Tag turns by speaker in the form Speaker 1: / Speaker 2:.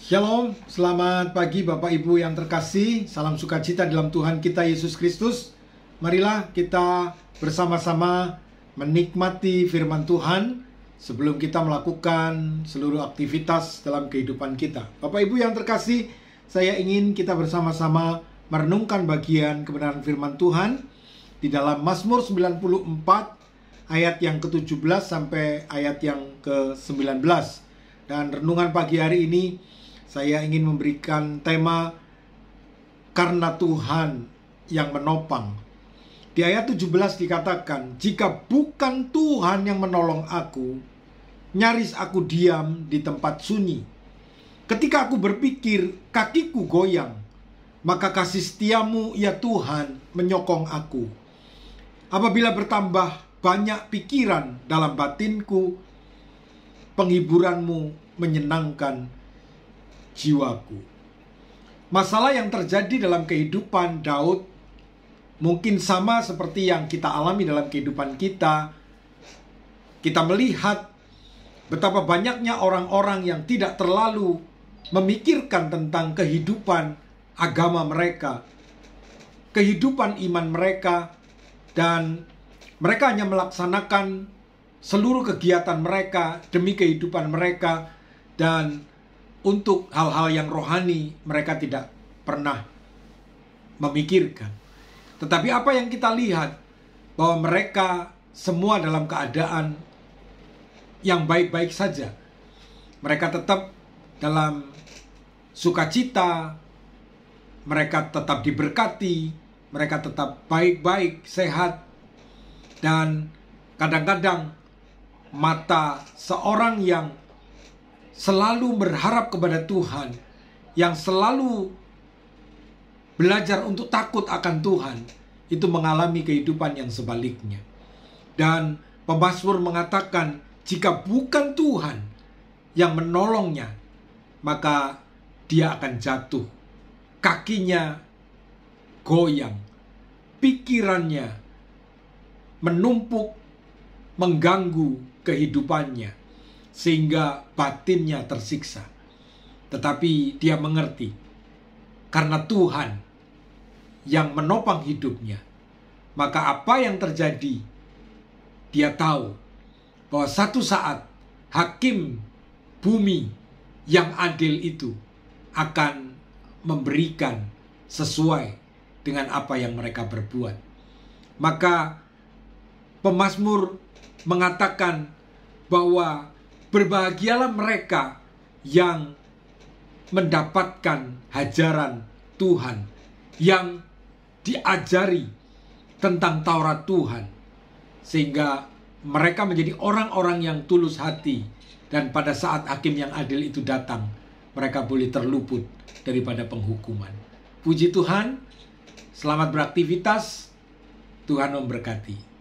Speaker 1: Shalom, selamat pagi Bapak Ibu yang terkasih. Salam sukacita dalam Tuhan kita Yesus Kristus. Marilah kita bersama-sama menikmati firman Tuhan sebelum kita melakukan seluruh aktivitas dalam kehidupan kita. Bapak Ibu yang terkasih, saya ingin kita bersama-sama merenungkan bagian kebenaran firman Tuhan di dalam Mazmur 94 ayat yang ke-17 sampai ayat yang ke-19. Dan renungan pagi hari ini saya ingin memberikan tema karena Tuhan yang menopang. Di ayat 17 dikatakan, "Jika bukan Tuhan yang menolong aku, nyaris aku diam di tempat sunyi. Ketika aku berpikir, kakiku goyang." maka kasih setiamu ya Tuhan menyokong aku. Apabila bertambah banyak pikiran dalam batinku, penghiburanmu menyenangkan jiwaku. Masalah yang terjadi dalam kehidupan Daud mungkin sama seperti yang kita alami dalam kehidupan kita. Kita melihat betapa banyaknya orang-orang yang tidak terlalu memikirkan tentang kehidupan agama mereka, kehidupan iman mereka, dan mereka hanya melaksanakan seluruh kegiatan mereka demi kehidupan mereka, dan untuk hal-hal yang rohani mereka tidak pernah memikirkan. Tetapi apa yang kita lihat bahwa mereka semua dalam keadaan yang baik-baik saja. Mereka tetap dalam sukacita, mereka tetap diberkati, mereka tetap baik-baik, sehat, dan kadang-kadang mata seorang yang selalu berharap kepada Tuhan, yang selalu belajar untuk takut akan Tuhan, itu mengalami kehidupan yang sebaliknya. Dan pemasmur mengatakan, jika bukan Tuhan yang menolongnya, maka dia akan jatuh kakinya goyang, pikirannya menumpuk, mengganggu kehidupannya, sehingga batinnya tersiksa. Tetapi dia mengerti, karena Tuhan yang menopang hidupnya, maka apa yang terjadi, dia tahu bahwa satu saat hakim bumi yang adil itu akan memberikan sesuai dengan apa yang mereka berbuat. Maka pemazmur mengatakan bahwa berbahagialah mereka yang mendapatkan hajaran Tuhan, yang diajari tentang Taurat Tuhan, sehingga mereka menjadi orang-orang yang tulus hati, dan pada saat hakim yang adil itu datang, mereka boleh terluput daripada penghukuman. Puji Tuhan, selamat beraktivitas. Tuhan memberkati.